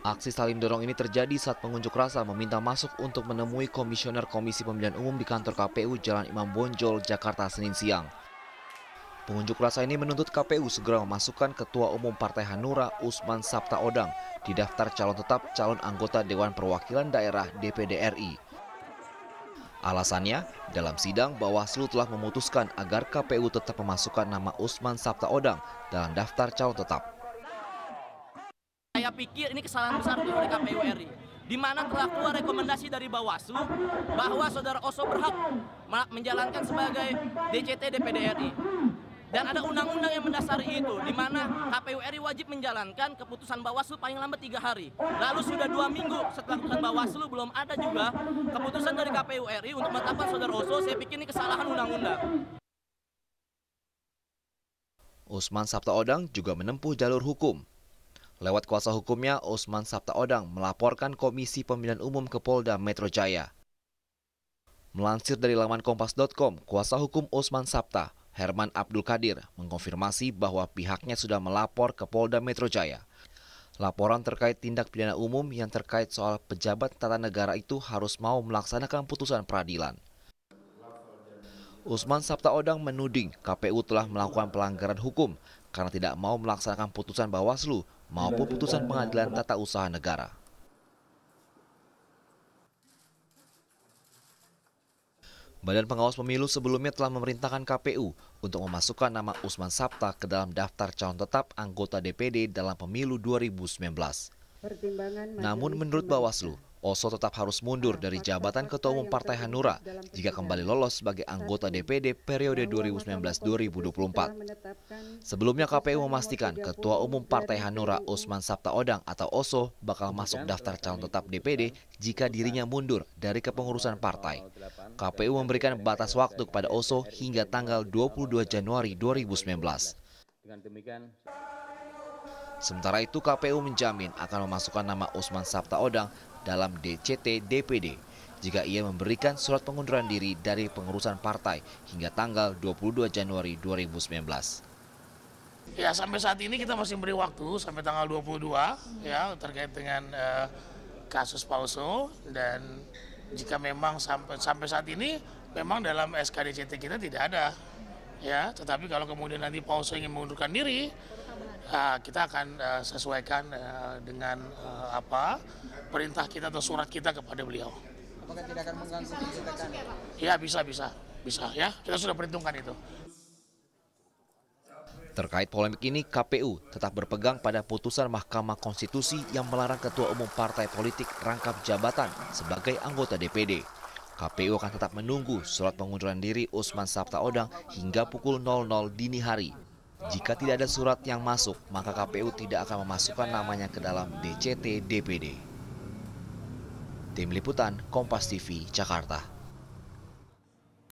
Aksi saling dorong ini terjadi saat pengunjuk rasa meminta masuk untuk menemui Komisioner Komisi Pemilihan Umum di kantor KPU Jalan Imam Bonjol, Jakarta Senin siang. Pengunjuk rasa ini menuntut KPU segera memasukkan Ketua Umum Partai Hanura Usman Sabta Odang di daftar calon tetap calon anggota Dewan Perwakilan Daerah DPD RI. Alasannya, dalam sidang Bawaslu telah memutuskan agar KPU tetap memasukkan nama Usman Sabta Odang dalam daftar calon tetap saya pikir ini kesalahan besar dari KPU RI di mana telah keluar rekomendasi dari Bawaslu bahwa saudara Oso berhak menjalankan sebagai DCT DPD RI. Dan ada undang-undang yang mendasari itu, di mana KPU RI wajib menjalankan keputusan Bawaslu paling lambat tiga hari. Lalu sudah dua minggu setelah keputusan Bawaslu belum ada juga keputusan dari KPU RI untuk menetapkan saudara Oso. Saya pikir ini kesalahan undang-undang. Usman Sabtaodang juga menempuh jalur hukum Lewat kuasa hukumnya, Usman Osman Odang melaporkan Komisi Pemilihan Umum ke Polda Metro Jaya. Melansir dari laman kompas.com, kuasa hukum Usman Sabta, Herman Abdul Kadir, mengkonfirmasi bahwa pihaknya sudah melapor ke Polda Metro Jaya. Laporan terkait tindak pidana umum yang terkait soal pejabat tata negara itu harus mau melaksanakan putusan peradilan. Usman Odang menuding KPU telah melakukan pelanggaran hukum karena tidak mau melaksanakan putusan Bawaslu maupun putusan Pengadilan Tata Usaha Negara. Badan Pengawas Pemilu sebelumnya telah memerintahkan KPU untuk memasukkan nama Usman Sabta ke dalam daftar calon tetap anggota DPD dalam pemilu 2019. Namun menurut Bawaslu, oso tetap harus mundur dari jabatan ketua umum Partai Hanura jika kembali lolos sebagai anggota DPD periode 2019-2024. Sebelumnya KPU memastikan Ketua Umum Partai Hanura Usman Odang atau OSO bakal masuk daftar calon tetap DPD jika dirinya mundur dari kepengurusan partai. KPU memberikan batas waktu kepada OSO hingga tanggal 22 Januari 2019. Sementara itu KPU menjamin akan memasukkan nama Usman Sabta Odang dalam DCT DPD jika ia memberikan surat pengunduran diri dari pengurusan partai hingga tanggal 22 Januari 2019. Ya sampai saat ini kita masih beri waktu sampai tanggal 22 ya terkait dengan uh, kasus palsu dan jika memang sampai sampai saat ini memang dalam SKDCT kita tidak ada ya tetapi kalau kemudian nanti Oso ingin mengundurkan diri uh, kita akan uh, sesuaikan uh, dengan uh, apa perintah kita atau surat kita kepada beliau apakah tidak akan mengganggu kegiatan ya, ya bisa bisa bisa ya kita sudah perhitungkan itu Terkait polemik ini, KPU tetap berpegang pada putusan Mahkamah Konstitusi yang melarang Ketua Umum Partai Politik rangkap jabatan sebagai anggota DPD kpu akan tetap menunggu surat pengunduran diri Usman Sabtaodang hingga pukul 00 dini hari. Jika tidak ada surat yang masuk, maka KPU tidak akan memasukkan namanya ke dalam DCT DPD. Tim Liputan Kompas TV, Jakarta.